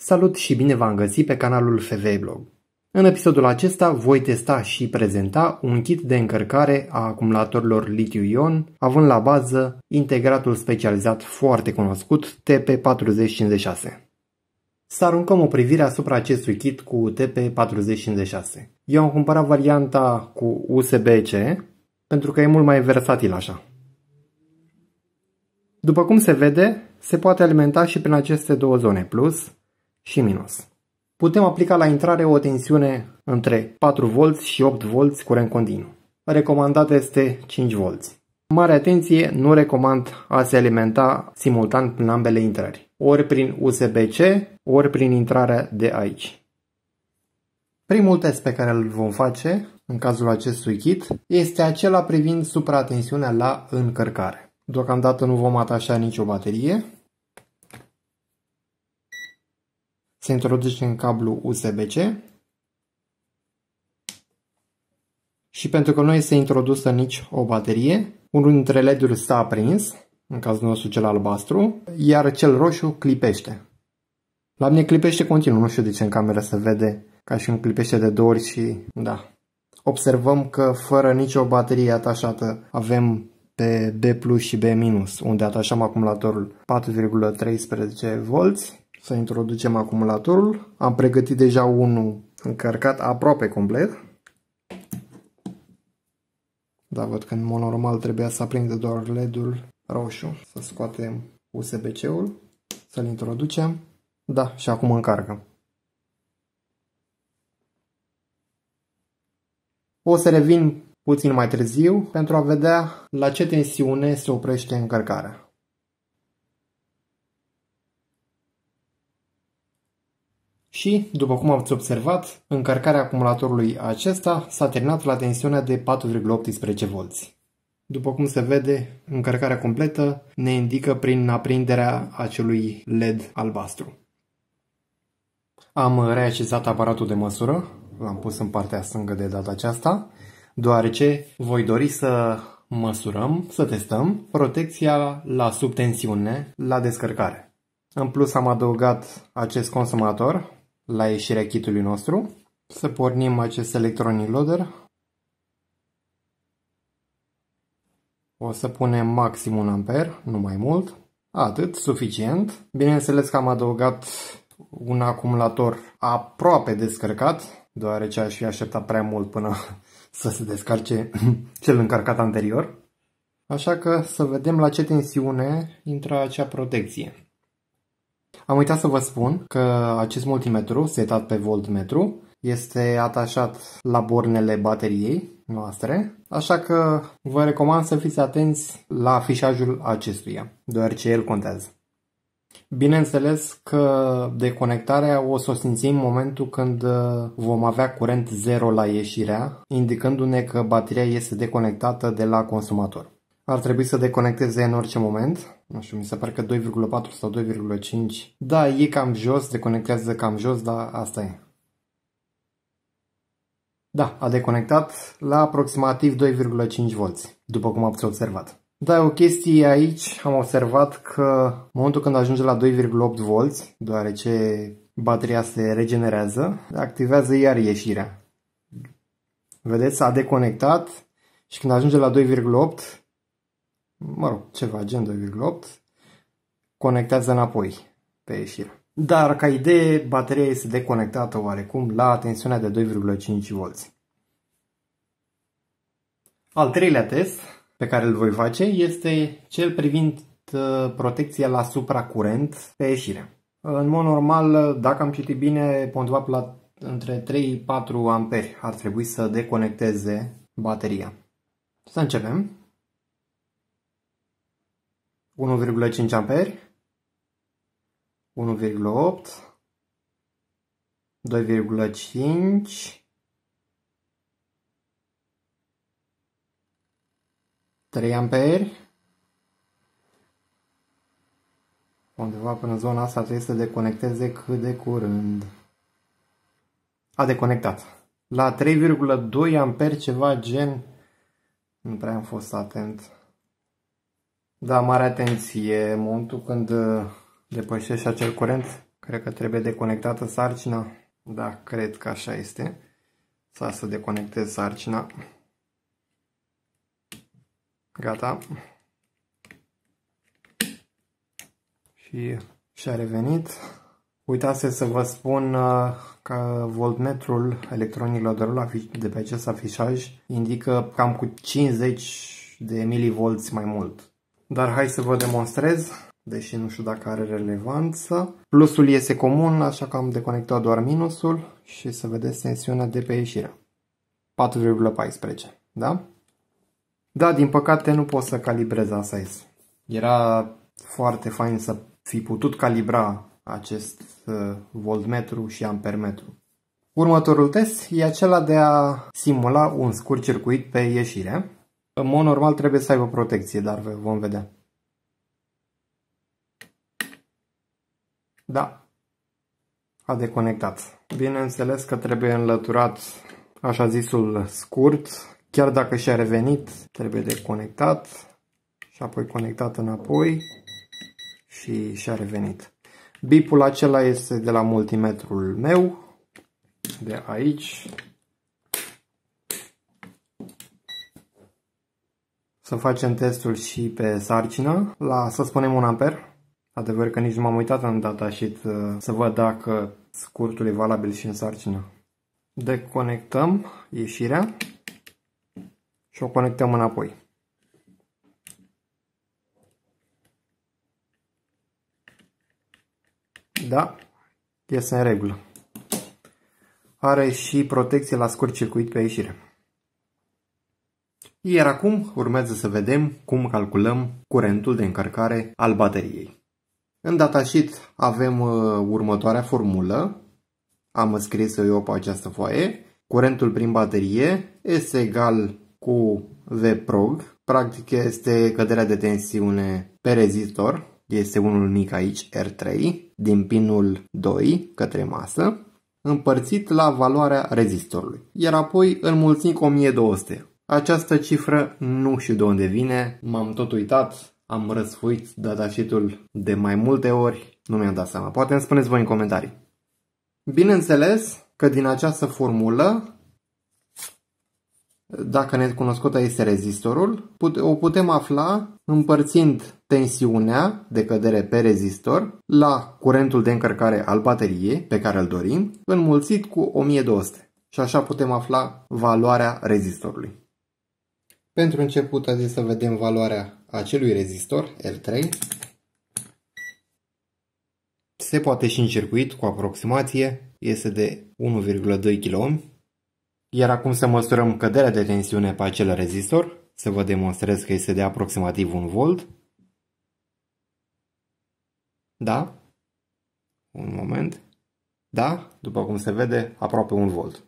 Salut și bine v-am găsit pe canalul FV Blog. În episodul acesta voi testa și prezenta un kit de încărcare a acumulatorilor litiu-ion, având la bază integratul specializat foarte cunoscut TP4056. Să aruncăm o privire asupra acestui kit cu TP4056. Eu am cumpărat varianta cu USB-C pentru că e mult mai versatil așa. După cum se vede, se poate alimenta și prin aceste două zone plus, și minus. Putem aplica la intrare o tensiune între 4V și 8V curent continuu. Recomandat este 5V. Mare atenție, nu recomand a se alimenta simultan prin ambele intrări, ori prin USB-C, ori prin intrarea de aici. Primul test pe care îl vom face în cazul acestui kit este acela privind supratensiunea la încărcare. Deocamdată nu vom atașa nicio baterie, se introduce în cablu USB-C și pentru că nu este introdusă nici o baterie, unul dintre LED-uri s-a aprins, în cazul nostru cel albastru, iar cel roșu clipește. La mine clipește continuu, nu știu de ce în camera se vede ca și un clipește de două ori și da. Observăm că fără nicio baterie atașată avem pe B plus și B minus, unde atașăm acumulatorul 4,13V să introducem acumulatorul. Am pregătit deja unul încărcat aproape complet. Da, văd că în mod normal trebuia să aprindă doar LED-ul roșu. Să scoatem USB-C-ul, să-l introducem. Da, și acum încarcă. O să revin puțin mai târziu pentru a vedea la ce tensiune se oprește încărcarea. și, după cum ați observat, încărcarea acumulatorului acesta s-a terminat la tensiunea de 4,18V. După cum se vede, încărcarea completă ne indică prin aprinderea acelui LED albastru. Am reașezat aparatul de măsură, l-am pus în partea stângă de data aceasta, deoarece voi dori să măsurăm, să testăm protecția la subtensiune, la descărcare. În plus am adăugat acest consumator la ieșirea kitului nostru. Să pornim acest electronic loader. O să punem maxim 1 amper, nu mai mult. Atât, suficient. Bineînțeles că am adăugat un acumulator aproape descărcat, deoarece aș fi așteptat prea mult până să se descarce cel încărcat anterior. Așa că să vedem la ce tensiune intră acea protecție. Am uitat să vă spun că acest multimetru, setat pe voltmetru, este atașat la bornele bateriei noastre, așa că vă recomand să fiți atenți la afișajul acestuia, deoarece el contează. Bineînțeles că deconectarea o să o simțim în momentul când uh, vom avea curent zero la ieșirea, indicându-ne că bateria este deconectată de la consumator ar trebui să deconecteze în orice moment. Nu știu, mi se pare că 2,4 sau 2,5. Da, e cam jos, deconectează cam jos, dar asta e. Da, a deconectat la aproximativ 2,5V, după cum ați observat. Da, o chestie aici, am observat că în momentul când ajunge la 2,8V, deoarece bateria se regenerează, activează iar ieșirea. Vedeți, a deconectat și când ajunge la 2,8 mă rog, ceva gen 2,8, conectează înapoi pe ieșire. Dar ca idee, bateria este deconectată oarecum la tensiunea de 2,5V. Al treilea test pe care îl voi face este cel privind ă, protecția la supracurent pe ieșire. În mod normal, dacă am citit bine, pontuap la între 3-4 amperi ar trebui să deconecteze bateria. Să începem. 1,5 amperi, 1,8, 2,5, 3 amperi, undeva până zona asta trebuie să deconecteze cât de curând. A deconectat. La 3,2 amperi ceva gen, nu prea am fost atent. Da, mare atenție, momentul când uh, depășești acel curent, cred că trebuie deconectată sarcina. Da, cred că așa este. Să să deconectez sarcina. Gata. Și și-a revenit. Uitați să vă spun uh, că voltmetrul electronic la de pe acest afișaj indică cam cu 50 de milivolți mai mult dar hai să vă demonstrez, deși nu știu dacă are relevanță. Plusul iese comun, așa că am deconectat doar minusul și să vedeți tensiunea de pe ieșire. 4,14, da? Da, din păcate nu pot să calibrez ASIS. Era foarte fain să fi putut calibra acest uh, voltmetru și ampermetru. Următorul test e acela de a simula un scurt circuit pe ieșire în mod normal trebuie să aibă protecție, dar vom vedea. Da, a deconectat. Bineînțeles că trebuie înlăturat așa zisul scurt, chiar dacă și-a revenit, trebuie deconectat și apoi conectat înapoi și și-a revenit. Bipul acela este de la multimetrul meu, de aici, să facem testul și pe sarcină la, să spunem, un amper. Adevăr că nici nu m-am uitat în și uh, să văd dacă scurtul e valabil și în sarcină. Deconectăm ieșirea și o conectăm înapoi. Da, este în regulă. Are și protecție la scurt circuit pe ieșire. Iar acum urmează să vedem cum calculăm curentul de încărcare al bateriei. În datasheet avem uh, următoarea formulă. Am scris eu pe această foaie. Curentul prin baterie este egal cu Vprog. Practic este căderea de tensiune pe rezistor. Este unul mic aici, R3, din pinul 2 către masă, împărțit la valoarea rezistorului. Iar apoi înmulțim cu 1200. Această cifră nu știu de unde vine, m-am tot uitat, am răsfuit datasheet-ul de mai multe ori, nu mi-am dat seama. Poate îmi spuneți voi în comentarii. Bineînțeles că din această formulă, dacă necunoscută este rezistorul, o putem afla împărțind tensiunea de cădere pe rezistor la curentul de încărcare al bateriei pe care îl dorim, înmulțit cu 1200. Și așa putem afla valoarea rezistorului. Pentru început azi să vedem valoarea acelui rezistor L3. Se poate și în circuit cu aproximație, este de 1,2 kΩ. Iar acum să măsurăm căderea de tensiune pe acel rezistor, să vă demonstrez că este de aproximativ 1 V. Da? Un moment. Da? După cum se vede, aproape 1 volt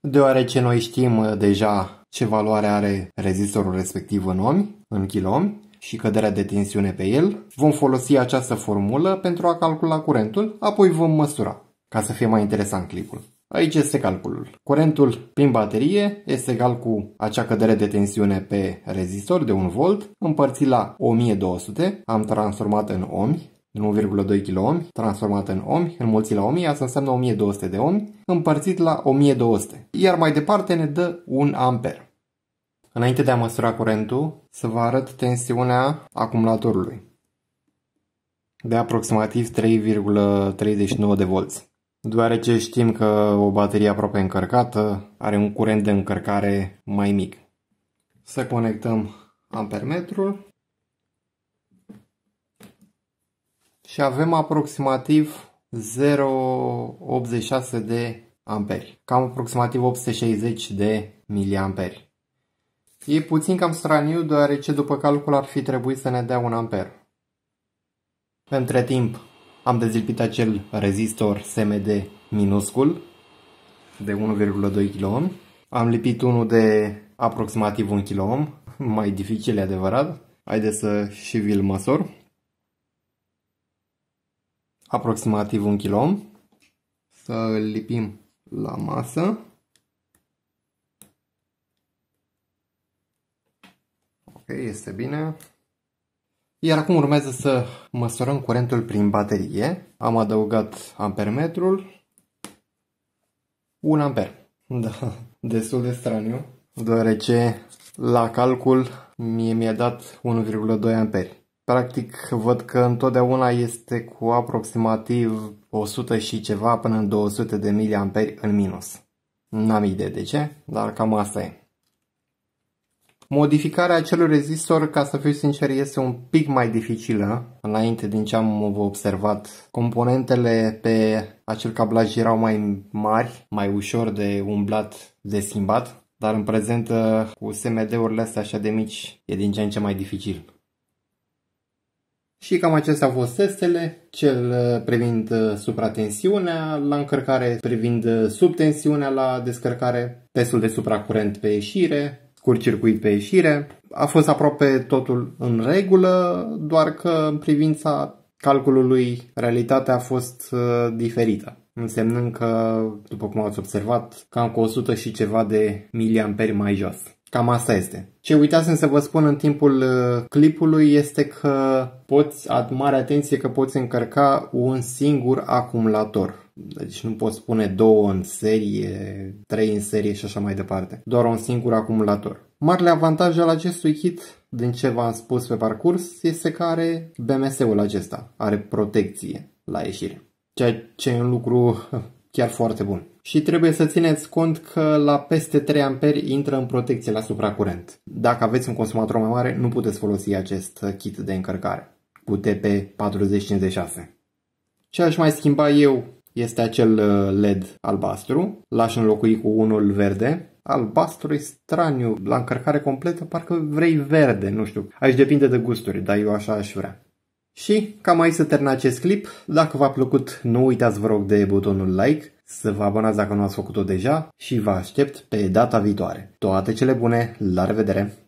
deoarece noi știm uh, deja ce valoare are rezistorul respectiv în ohmi, în kiloohmi și căderea de tensiune pe el, vom folosi această formulă pentru a calcula curentul, apoi vom măsura, ca să fie mai interesant clipul. Aici este calculul. Curentul prin baterie este egal cu acea cădere de tensiune pe rezistor de 1V împărțit la 1200, am transformat în ohmi 1,2 kΩ transformată în ohmi, înmulțit la 1000, asta înseamnă 1200 de ohmi, împărțit la 1200. Iar mai departe ne dă 1 amper. Înainte de a măsura curentul, să vă arăt tensiunea acumulatorului de aproximativ 3,39 de volți. Deoarece știm că o baterie aproape încărcată are un curent de încărcare mai mic. Să conectăm ampermetrul și avem aproximativ 0,86 de amperi, cam aproximativ 860 de miliamperi. E puțin cam straniu, deoarece după calcul ar fi trebuit să ne dea un amper. Între timp am dezlipit acel rezistor SMD minuscul de 1,2 kΩ. Am lipit unul de aproximativ 1 kΩ, mai dificil e adevărat. Haideți să și vi-l măsor aproximativ un kg. Să îl lipim la masă. Ok, este bine. Iar acum urmează să măsurăm curentul prin baterie. Am adăugat ampermetrul. 1 amper. Da, destul de straniu, deoarece la calcul mie mi-a dat 1,2 amperi. Practic, văd că întotdeauna este cu aproximativ 100 și ceva până în 200 de miliamperi în minus. N-am idee de ce, dar cam asta e. Modificarea acelui rezistor, ca să fiu sincer, este un pic mai dificilă. Înainte din ce am observat, componentele pe acel cablaj erau mai mari, mai ușor de umblat, de schimbat, dar în prezent uh, cu SMD-urile astea așa de mici e din ce în ce mai dificil. Și cam acestea au fost testele, cel uh, privind uh, supratensiunea la încărcare, privind uh, subtensiunea la descărcare, testul de supracurent pe ieșire, scurt-circuit pe ieșire. A fost aproape totul în regulă, doar că în privința calculului realitatea a fost diferită însemnând că, după cum ați observat, cam cu 100 și ceva de miliamperi mai jos. Cam asta este. Ce uitați să vă spun în timpul uh, clipului este că poți, mare atenție că poți încărca un singur acumulator. Deci nu poți pune două în serie, trei în serie și așa mai departe. Doar un singur acumulator. Marele avantaj al acestui kit, din ce v-am spus pe parcurs, este că are BMS-ul acesta. Are protecție la ieșire. Ceea ce e un lucru chiar foarte bun și trebuie să țineți cont că la peste 3 amperi intră în protecție la supracurent. Dacă aveți un consumator mai mare, nu puteți folosi acest kit de încărcare cu TP4056. Ce aș mai schimba eu este acel uh, LED albastru, l-aș înlocui cu unul verde. Albastru e straniu, la încărcare completă parcă vrei verde, nu știu. Aici depinde de gusturi, dar eu așa aș vrea. Și cam aici să termin acest clip. Dacă v-a plăcut, nu uitați vă rog de butonul like să vă abonați dacă nu ați făcut-o deja și vă aștept pe data viitoare. Toate cele bune, la revedere!